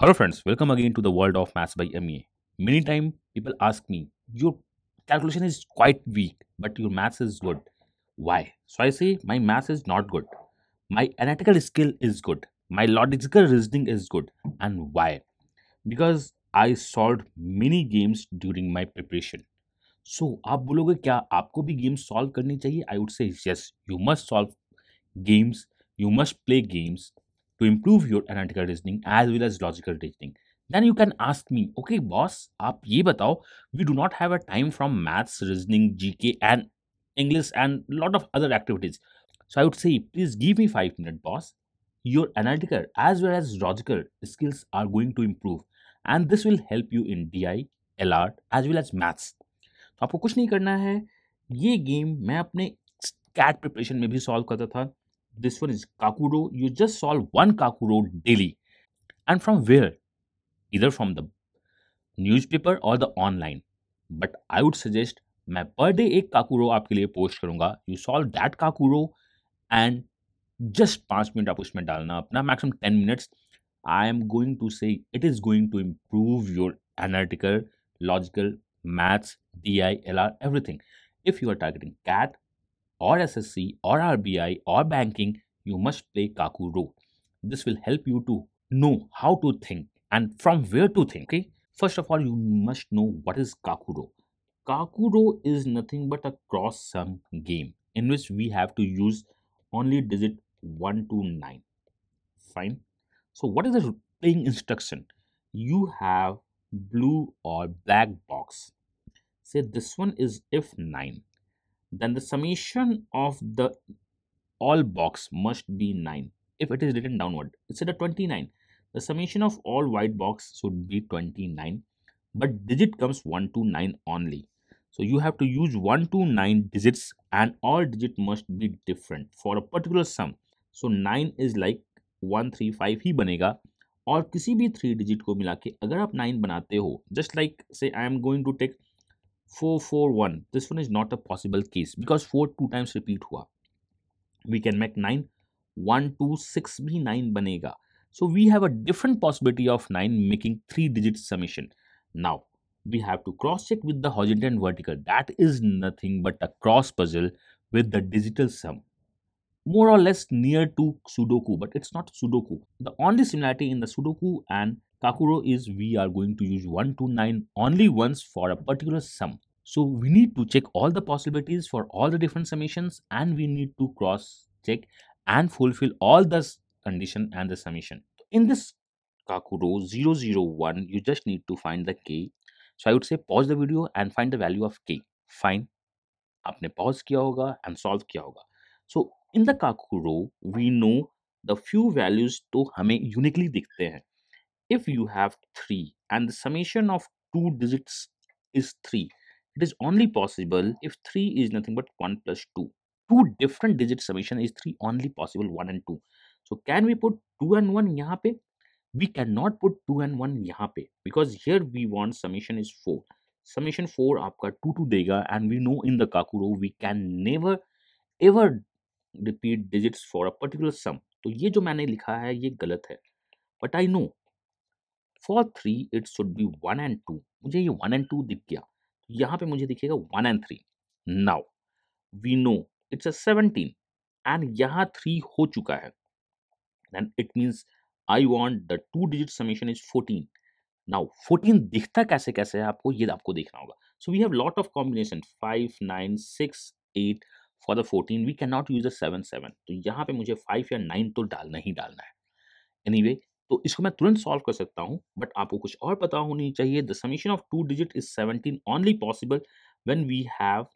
Hello friends, welcome again to the world of maths by MEA. Many time people ask me, your calculation is quite weak, but your maths is good. Why? So I say my maths is not good. My analytical skill is good. My logical reasoning is good. And why? Because I solved many games during my preparation. so, आप बोलोगे क्या आपको भी games solve करनी चाहिए I would say yes you must solve games you must play games to improve your analytical reasoning as well as logical reasoning. Then you can ask me, okay, boss, आप we do not have a time from maths, reasoning, GK, and English and lot of other activities. So I would say, please give me five minutes, boss. Your analytical as well as logical skills are going to improve, and this will help you in DI, LR as well as maths. तो आपको कुछ नहीं करना game. ये game मैं अपने cat preparation में भी solve this one is Kakuro. You just solve one Kakuro daily. And from where? Either from the newspaper or the online but I would suggest मैं पर डे एक kakuro आपके लिए post करूँगा you solve that kakuro and just पाँच minute आप उसमें डालना अपना maximum ten minutes I am going to say it is going to improve your analytical logical maths D I L R everything if you are targeting CAT or SSC or RBI or banking, you must play Kakuro. This will help you to know how to think and from where to think. Okay, first of all, you must know what is Kakuro. Kakuro is nothing but a cross sum game in which we have to use only digit 1 to 9. Fine. So, what is the playing instruction? You have blue or black box. Say this one is if 9 then the summation of the all box must be 9 if it is written downward. Instead of 29, the summation of all white box should be 29, but digit comes 1 to 9 only. So you have to use 1 to 9 digits and all digit must be different for a particular sum. So 9 is like one, three, five. 3, 5 ही बनेगा और three digit three digit को मिला के अगर आप nine बनाते हो जस्ट लाइक से आई 4 4 one this one is not a possible case because 4 2 times repeat हुआ we can make nine 1 2 6 भी 9 बनेगा so we have a different possibility of 9 making 3 digit summation now we have to cross check with the horizontal and vertical. That is nothing but a cross puzzle with the digital sum. More or less near to Sudoku, but it's not Sudoku. The only similarity in the Sudoku and Kakuro is we are going to use one to nine only once for a particular sum. So we need to check all the possibilities for all the different summations and we need to cross check and fulfill all the condition and the summation. In this Kakuro 001, you just need to find the k. So I would say pause the video and find the value of k. Fine. आपने pause किया होगा and solve किया होगा So in the kakuro we know the few values तो हमें uniquely दिखते हैं if you have 3 and the summation of two digits is 3 it is only possible if 3 is nothing but 1 plus 2 two different digit summation is 3 only possible 1 and 2 so can we put 2 and 1 here? we cannot put 2 and 1 here because here we want summation is 4 summation 4 aapka 2 2 dega and we know in the kakuro we can never ever repeat digits for a particular sum तो ये जो मैंने लिखा है ये गलत है But I know. For three it should be one and two मुझे ये वन एंड टू दिख गया यहाँ पे मुझे दिखेगा one and three now we know it's a seventeen and यहाँ थ्री हो चुका है and it means I want the two digit summation is fourteen now fourteen दिखता कैसे कैसे है आपको ये आपको देखना होगा so we have lot of combination five nine six eight for the fourteen we can not use a seven seven तो यहाँ पे मुझे फाइव या नाइन तो डालना ही डालना है एनी anyway, तो इसको मैं तुरंत सॉल्व कर सकता हूँ बट आपको कुछ और पता होनी चाहिए the summation of two digit is seventeen only possible when we have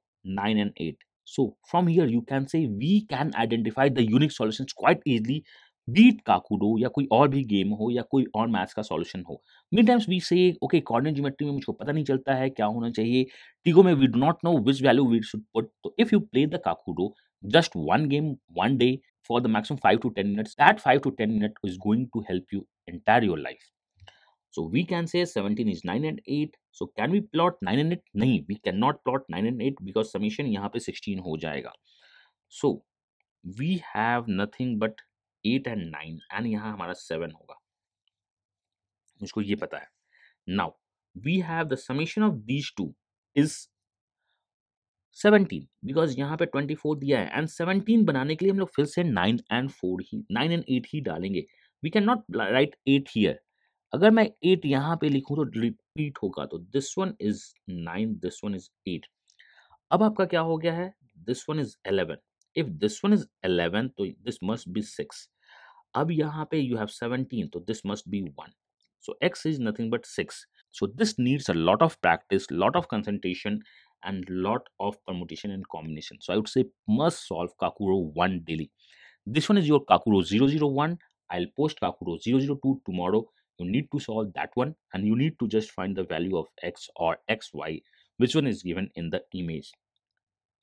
nine and eight so from here you can say we can identify the unique solutions quite easily beat kakuro या कोई और भी game हो या कोई और maths का solution हो mid times we say okay coordinate geometry में मुझको पता नहीं चलता है क्या होना चाहिए टीगो में we do not know which value we should put तो if you play the kakuro just one game one day for the maximum 5 to 10 minutes that 5 to 10 minute is going to help you entire your life so we can say 17 is 9 and 8 so can we plot 9 and 8 No, we cannot plot 9 and 8 because summation yahan pe 16 ho jayega so we have nothing but 8 and 9 and yahan hamara 7 hoga मुझको ये पता है now we have the summation of these two is seventeen because यहाँ पे twenty four दिया है and seventeen बनाने के लिए हम लोग फिर से नाइन एंड फोर ही नाइन एंड एट ही डालेंगे we can not write eight here अगर मैं एट यहाँ पे लिखूँ तो रिपीट होगा तो this one is nine this one is eight अब आपका क्या हो गया है this one is eleven if this one is eleven तो दिस मस्ट बी सिक्स अब यहाँ पे यू हैव सेवनटीन तो this must be one so X is nothing but six so this needs a lot of practice lot of concentration and lot of permutation and combination. So I would say must solve Kakuro 1 daily. This one is your Kakuro 001. I'll post Kakuro 002 tomorrow. You need to solve that one and you need to just find the value of x or xy which one is given in the image.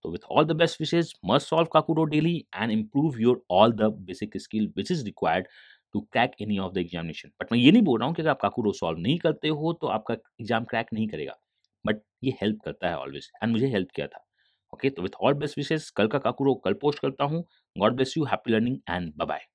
So with all the best wishes, must solve Kakuro daily and improve your all the basic skill which is required to crack any of the examination. But I'm not saying that if you don't solve Kakuro, then your exam will not crack. But ये help करता है always and मुझे help किया था okay तो with all best विशेष कल का काकुरो कल पोस्ट करता हूँ God bless you happy learning and bye